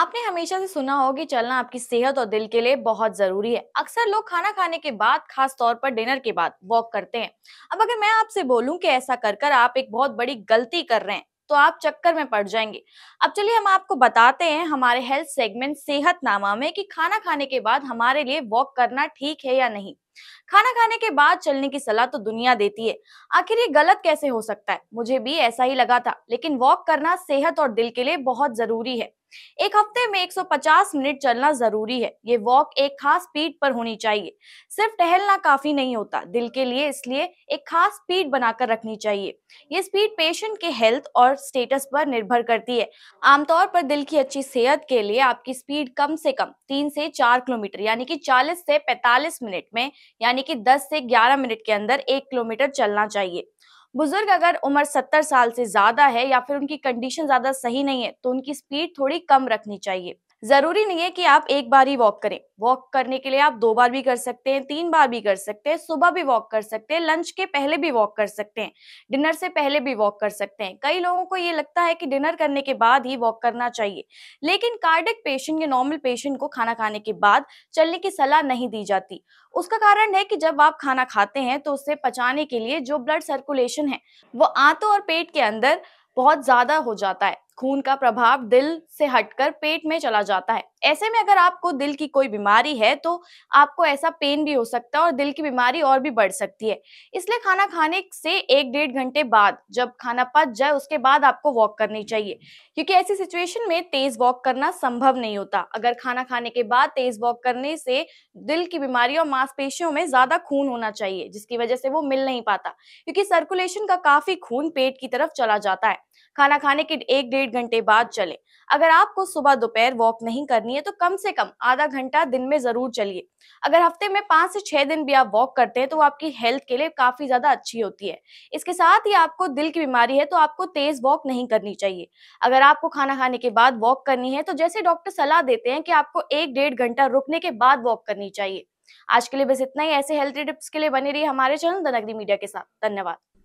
आपने हमेशा से सुना हो कि चलना आपकी सेहत और दिल के लिए बहुत जरूरी है अक्सर लोग खाना खाने के बाद खास तौर पर डिनर के बाद वॉक करते हैं अब अगर मैं आपसे बोलूं कि ऐसा कर कर आप एक बहुत बड़ी गलती कर रहे हैं तो आप चक्कर में पड़ जाएंगे अब चलिए हम आपको बताते हैं हमारे हेल्थ सेगमेंट सेहत नामा में कि खाना खाने के बाद हमारे लिए वॉक करना ठीक है या नहीं खाना खाने के बाद चलने की सलाह तो दुनिया देती है आखिर ये गलत कैसे हो सकता है मुझे भी ऐसा ही लगा था लेकिन वॉक करना सेहत और दिल के लिए बहुत जरूरी है एक हफ्ते में 150 मिनट चलना जरूरी है ये वॉक एक खास स्पीड पर होनी चाहिए सिर्फ टहलना काफी नहीं होता दिल के लिए इसलिए एक खास स्पीड बनाकर रखनी चाहिए ये स्पीड पेशेंट के हेल्थ और स्टेटस पर निर्भर करती है आमतौर पर दिल की अच्छी सेहत के लिए आपकी स्पीड कम से कम तीन से चार किलोमीटर यानी कि चालीस से पैतालीस मिनट में यानी कि दस से ग्यारह मिनट के अंदर एक किलोमीटर चलना चाहिए बुजुर्ग अगर उम्र सत्तर साल से ज्यादा है या फिर उनकी कंडीशन ज्यादा सही नहीं है तो उनकी स्पीड थोड़ी कम रखनी चाहिए जरूरी नहीं है कि आप एक बार ही वॉक करें वॉक करने के लिए आप दो बार भी कर सकते हैं तीन बार भी कर सकते हैं सुबह भी वॉक कर सकते हैं लंच के पहले भी वॉक कर सकते हैं डिनर से पहले भी वॉक कर सकते हैं कई लोगों को ये लगता है कि डिनर करने के बाद ही वॉक करना चाहिए लेकिन कार्डिक पेशेंट या नॉर्मल पेशेंट को खाना खाने के बाद चलने की सलाह नहीं दी जाती उसका कारण है कि जब आप खाना खाते हैं तो उससे पचाने के लिए जो ब्लड सर्कुलेशन है वो आंतों और पेट के अंदर बहुत ज्यादा हो जाता है खून का प्रभाव दिल से हटकर पेट में चला जाता है ऐसे में अगर आपको दिल की कोई बीमारी है तो आपको ऐसा पेन भी हो सकता है और दिल की बीमारी और भी बढ़ सकती है इसलिए खाना खाने से एक डेढ़ घंटे बाद जब खाना पच जाए उसके बाद आपको वॉक करनी चाहिए क्योंकि ऐसी सिचुएशन में तेज वॉक करना संभव नहीं होता अगर खाना खाने के बाद तेज वॉक करने से दिल की बीमारी और मांसपेशियों में ज्यादा खून होना चाहिए जिसकी वजह से वो मिल नहीं पाता क्योंकि सर्कुलेशन का काफी खून पेट की तरफ चला जाता है खाना खाने के एक डेढ़ डेढ़ घंटे बाद चले अगर आपको सुबह दोपहर वॉक नहीं करनी है तो कम से कम आधा घंटा दिन में जरूर चलिए अगर हफ्ते में पांच से छह दिन भी आप वॉक करते हैं तो आपकी हेल्थ के लिए काफी ज्यादा अच्छी होती है इसके साथ ही आपको दिल की बीमारी है तो आपको तेज वॉक नहीं करनी चाहिए अगर आपको खाना खाने के बाद वॉक करनी है तो जैसे डॉक्टर सलाह देते हैं कि आपको एक डेढ़ घंटा रुकने के बाद वॉक करनी चाहिए आज के लिए बस इतना ही ऐसे हेल्थी टिप्स के लिए बने रही हमारे चैनल द नगरी मीडिया के साथ धन्यवाद